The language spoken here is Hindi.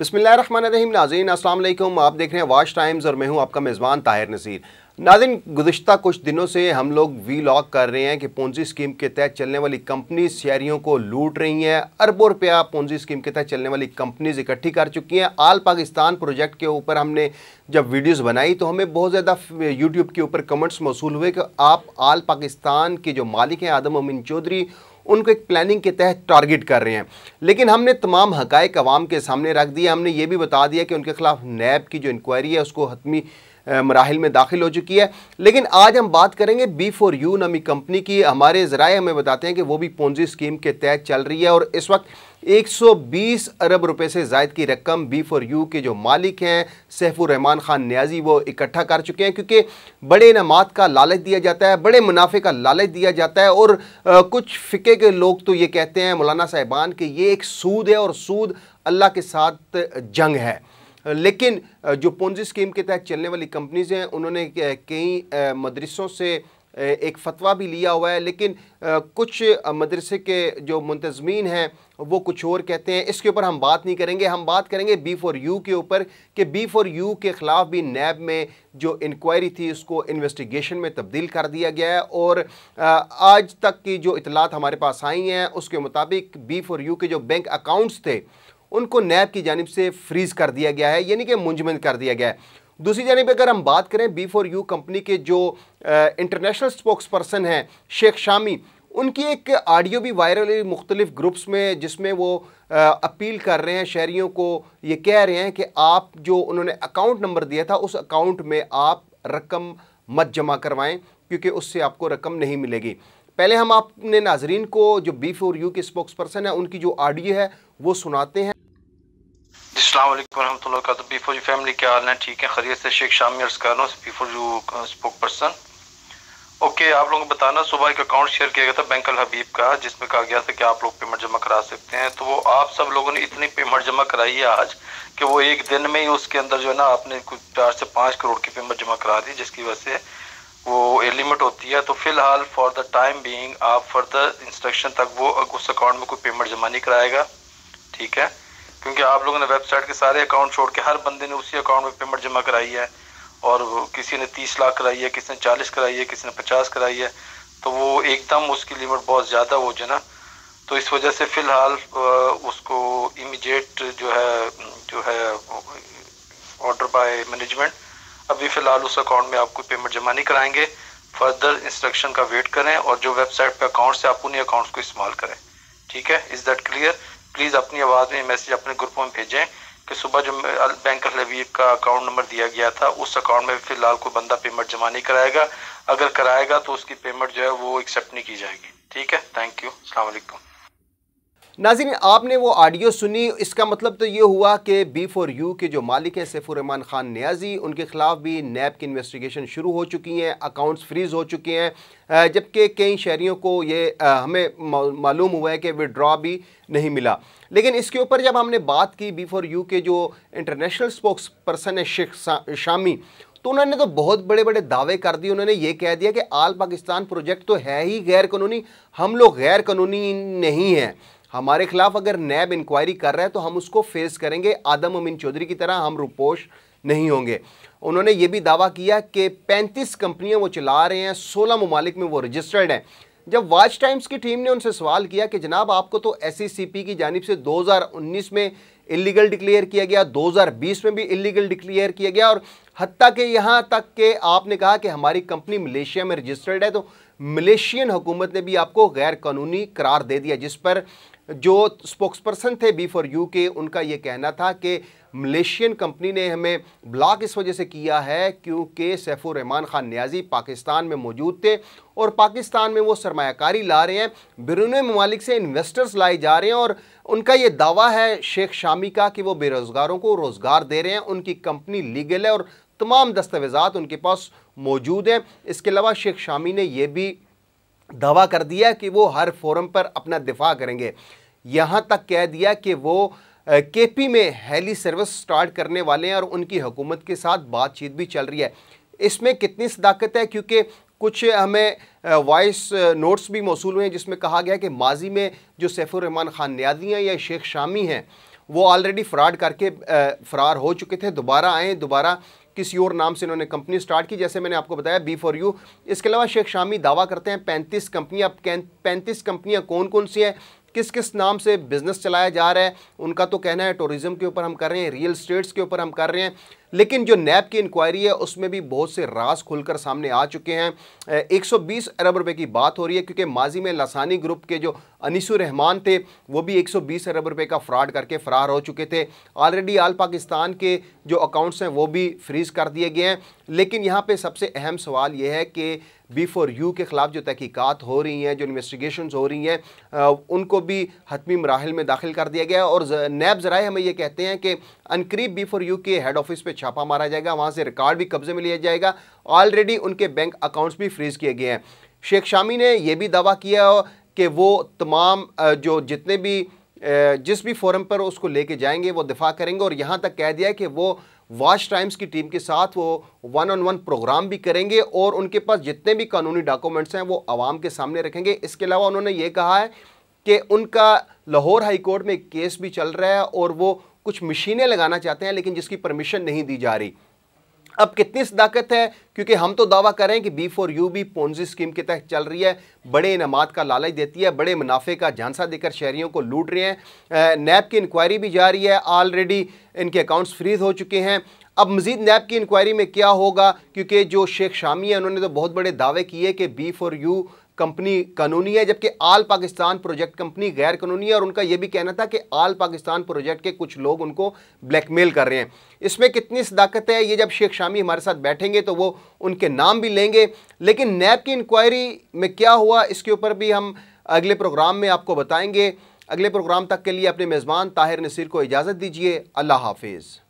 रही नाजीन असलम आप देख रहे हैं वाश टाइम्स और मैं हूं आपका मेज़बान ताहिर नसीर नाजिन गुज्त कुछ दिनों से हम लोग वी लॉक कर रहे हैं कि पोंजी स्कीम के तहत चलने वाली कंपनीज शहरीों को लूट रही हैं अरबों रुपया पोंजी स्कीम के तहत चलने वाली कंपनीज इकट्ठी कर चुकी हैं आल पाकिस्तान प्रोजेक्ट के ऊपर हमने जब वीडियोस बनाई तो हमें बहुत ज़्यादा यूट्यूब के ऊपर कमेंट्स मौसू हुए कि आप आल पाकिस्तान के जो मालिक हैं आदम अमीन चौधरी उनको एक प्लानिंग के तहत टारगेट कर रहे हैं लेकिन हमने तमाम हकायक अवाम के सामने रख दिया हमने ये भी बता दिया कि उनके ख़िलाफ़ नैब की जो इंक्वायरी है उसको हतमी मराहल में दाखिल हो चुकी है लेकिन आज हम बात करेंगे बी फॉर यू नामी कंपनी की हमारे ज़राए हमें बताते हैं कि वो भी पोंजी स्कीम के तहत चल रही है और इस वक्त 120 अरब रुपए से जायद की रकम बी फॉर यू के जो मालिक हैं सैफुर रहमान खान न्याजी वो इकट्ठा कर चुके हैं क्योंकि बड़े इनामत का लालच दिया जाता है बड़े मुनाफे का लालच दिया जाता है और आ, कुछ फ़िके के लोग तो ये कहते हैं मौलाना साहिबान कि ये एक सूद है और सूद अल्लाह के साथ जंग है लेकिन जो पोंजी स्कीम के तहत चलने वाली कंपनीज़ हैं उन्होंने कई मदरसों से एक फ़तवा भी लिया हुआ है लेकिन कुछ मदरसे के जो मुंतजमीन हैं वो कुछ और कहते हैं इसके ऊपर हम बात नहीं करेंगे हम बात करेंगे बी फॉर यू के ऊपर कि बी फॉर यू के ख़िलाफ़ भी नैब में जो इंक्वायरी थी उसको इन्वेस्टिगेशन में तब्दील कर दिया गया है और आज तक की जो इतलात हमारे पास आई हैं उसके मुताबिक बी फॉर यू के जो बैंक अकाउंट्स थे उनको नैब की जानब से फ्रीज़ कर दिया गया है यानी कि मुंजमद कर दिया गया है दूसरी जानब अगर हम बात करें बी फॉर यू कंपनी के जो इंटरनेशनल स्पोक्स पर्सन हैं शेख शामी उनकी एक ऑडियो भी वायरल हुई मुख्तलिफ ग्रुप्स में जिसमें वो आ, अपील कर रहे हैं शहरीों को ये कह रहे हैं कि आप जो उन्होंने अकाउंट नंबर दिया था उस अकाउंट में आप रकम मत जमा करवाएं क्योंकि उससे आपको रकम नहीं मिलेगी पहले हम आपने नाजरीन को जो बी फोर यू के स्पोक्स पर्सन है उनकी जो ऑडियो है वो सुनाते हैं अल्लाम वरहमल का तो यू फैमिली क्या हाल है ठीक है खरीद से शेख शामी अर्ज़ कर रहा हूँ बी स्पोक पर्सन ओके आप लोगों को बताना सुबह एक अकाउंट शेयर किया गया था बैंक अल हबीब का जिसमें कहा गया था कि आप लोग पेमेंट जमा करा सकते हैं तो वो आप सब लोगों ने इतनी पेमेंट जमा कराई है आज कि वो एक दिन में ही उसके अंदर जो है ना आपने कुछ चार से पाँच करोड़ की पेमेंट जमा करा दी जिसकी वजह से वो एलिमिट होती है तो फिलहाल फॉर द टाइम बींग आप फर्दर इंस्ट्रक्शन तक वो उस अकाउंट में कोई पेमेंट जमा नहीं कराएगा ठीक है क्योंकि आप लोगों ने वेबसाइट के सारे अकाउंट छोड़ के हर बंदे ने उसी अकाउंट में पेमेंट जमा कराई है और किसी ने तीस लाख कराई है किसी ने चालीस कराई है किसी ने पचास कराई है तो वो एकदम उसकी लिमिट बहुत ज़्यादा हो जाए ना तो इस वजह से फिलहाल उसको इमिजिएट जो है जो है ऑर्डर बाय मैनेजमेंट अभी फ़िलहाल उस अकाउंट में आपको पेमेंट जमा नहीं कराएंगे फर्दर इंस्ट्रक्शन का वेट करें और जो वेबसाइट पे अकाउंट्स से आप उन्हीं अकाउंट्स को इस्तेमाल करें ठीक है इज़ दैट क्लियर प्लीज़ अपनी आवाज़ में मैसेज अपने ग्रुपों में भेजें कि सुबह जो बैंक ऑफ लवीब का अकाउंट नंबर दिया गया था उस अकाउंट में फिलहाल कोई बंदा पेमेंट जमा नहीं कराएगा अगर कराएगा तो उसकी पेमेंट जो है वो एक्सेप्ट नहीं की जाएगी ठीक है थैंक यू अलैक्म नाजिन आपने वो ऑडियो सुनी इसका मतलब तो ये हुआ कि बी फोर यू के जो मालिक हैं सैफुररहमान ख़ान न्याजी उनके ख़िलाफ़ भी नैब की इन्वेस्टिगेशन शुरू हो चुकी हैं अकाउंट्स फ्रीज़ हो चुके हैं जबकि कई शहरीों को ये हमें मालूम हुआ है कि विड्रॉ भी नहीं मिला लेकिन इसके ऊपर जब हमने बात की बी फोर यू के जो इंटरनेशनल स्पोक्स पर्सन है शेख शामी तो उन्होंने तो बहुत बड़े बड़े दावे कर दिए उन्होंने ये कह दिया कि आल पाकिस्तान प्रोजेक्ट तो है ही गैर कानूनी हम लोग गैर कानूनी नहीं हैं हमारे खिलाफ अगर नैब इंक्वायरी कर रहा है तो हम उसको फेस करेंगे आदम अमीन चौधरी की तरह हम रुपोश नहीं होंगे उन्होंने ये भी दावा किया कि 35 कंपनियां वो चला रहे हैं 16 ममालिक में वो रजिस्टर्ड हैं जब वाच टाइम्स की टीम ने उनसे सवाल किया कि जनाब आपको तो एस e की जानब से दो में इलीगल डिक्लेयर किया गया 2020 में भी इलीगल डिक्लेयर किया गया और हत्या के यहाँ तक के आपने कहा कि हमारी कंपनी मलेशिया में रजिस्टर्ड है तो मलेशियन हुकूमत ने भी आपको गैर कानूनी करार दे दिया जिस पर जो स्पोक्सपर्सन थे बी फॉर यू के उनका ये कहना था कि मलेशियन कंपनी ने हमें ब्लॉक इस वजह से किया है क्योंकि सैफुररहमान ख़ान न्याजी पाकिस्तान में मौजूद थे और पाकिस्तान में वो सरमाकारी ला रहे हैं बैरून ममालिक से इन्वेस्टर्स लाए जा रहे हैं और उनका ये दावा है शेख शामी का कि वो बेरोज़गारों को रोज़गार दे रहे हैं उनकी कंपनी लीगल है और तमाम दस्तावेजा उनके पास मौजूद हैं इसके अलावा शेख शामी ने यह भी दावा कर दिया कि वो हर फोरम पर अपना दिफा करेंगे यहाँ तक कह दिया कि वो केपी में हेली सर्विस स्टार्ट करने वाले हैं और उनकी हुकूमत के साथ बातचीत भी चल रही है इसमें कितनी सदाकत है क्योंकि कुछ हमें वॉइस नोट्स भी मौसू हुए हैं जिसमें कहा गया कि माजी में जो सैफुररहमान ख़ान न्याजियाँ या शेख शामी हैं वो ऑलरेडी फ्रॉड करके फ़रार हो चुके थे दोबारा आए दोबारा किसी और नाम से इन्होंने कंपनी स्टार्ट की जैसे मैंने आपको बताया बी फॉर यू इसके अलावा शेख शामी दावा करते हैं पैंतीस कंपनियाँ पैंतीस कंपनियाँ कौन कौन सी हैं किस किस नाम से बिजनेस चलाया जा रहा है उनका तो कहना है टूरिज़्म के ऊपर हम कर रहे हैं रियल स्टेट्स के ऊपर हम कर रहे हैं लेकिन जो नैब की इंक्वायरी है उसमें भी बहुत से रास खुलकर सामने आ चुके हैं 120 अरब रुपए की बात हो रही है क्योंकि माजी में लसानी ग्रुप के जो अनिसुर रहमान थे वो भी 120 अरब रुपए का फ्रॉड करके फरार हो चुके थे ऑलरेडी आल पाकिस्तान के जो अकाउंट्स हैं वो भी फ्रीज कर दिए गए हैं लेकिन यहाँ पर सबसे अहम सवाल ये है कि बी फोर यू के ख़िलाफ़ जो तहकीकत हो रही हैं जो इन्वेस्टिगेशन हो रही हैं उनको भी हतमी मराहल में दाखिल कर दिया गया है और नैब ज़रा हमें ये कहते हैं कि अनकरीब बी फोर यू के हेड ऑफिस पर छापा मारा जाएगा वहाँ से रिकॉर्ड भी कब्जे में लिया जाएगा ऑलरेडी उनके बैंक अकाउंट्स भी फ्रीज किए गए हैं शेख शामी ने यह भी दावा किया कि वो तमाम जो जितने भी जिस भी फोरम पर उसको लेके जाएंगे वो दिफा करेंगे और यहाँ तक कह दिया है कि वो वॉच टाइम्स की टीम के साथ वो वन ऑन वन प्रोग्राम भी करेंगे और उनके पास जितने भी कानूनी डॉक्यूमेंट्स हैं वो आवाम के सामने रखेंगे इसके अलावा उन्होंने ये कहा है कि उनका लाहौर हाई कोर्ट में केस भी चल रहा है और वो कुछ मशीनें लगाना चाहते हैं लेकिन जिसकी परमिशन नहीं दी जा रही अब कितनी सदाकत है क्योंकि हम तो दावा करें कि बी फोर यू भी पोन्जी स्कीम के तहत चल रही है बड़े इनामात का लालच देती है बड़े मुनाफे का झांसा देकर शहरीों को लूट रहे हैं नैब की इंक्वायरी भी जारी है ऑलरेडी इनके अकाउंट्स फ्रीज हो चुके हैं अब मजीद नैब की इंक्वायरी में क्या होगा क्योंकि जो शेख शामी है उन्होंने तो बहुत बड़े दावे किए कि बी फॉर यू कंपनी कानूनी है जबकि आल पाकिस्तान प्रोजेक्ट कंपनी गैर कानूनी है और उनका यह भी कहना था कि आल पाकिस्तान प्रोजेक्ट के कुछ लोग उनको ब्लैकमेल कर रहे हैं इसमें कितनी सदाकत है ये जब शेख शामी हमारे साथ बैठेंगे तो वो उनके नाम भी लेंगे लेकिन नैब की इंक्वायरी में क्या हुआ इसके ऊपर भी हम अगले प्रोग्राम में आपको बताएंगे अगले प्रोग्राम तक के लिए अपने मेज़बान ताहिर नसीर को इजाज़त दीजिए अल्लाह हाफिज़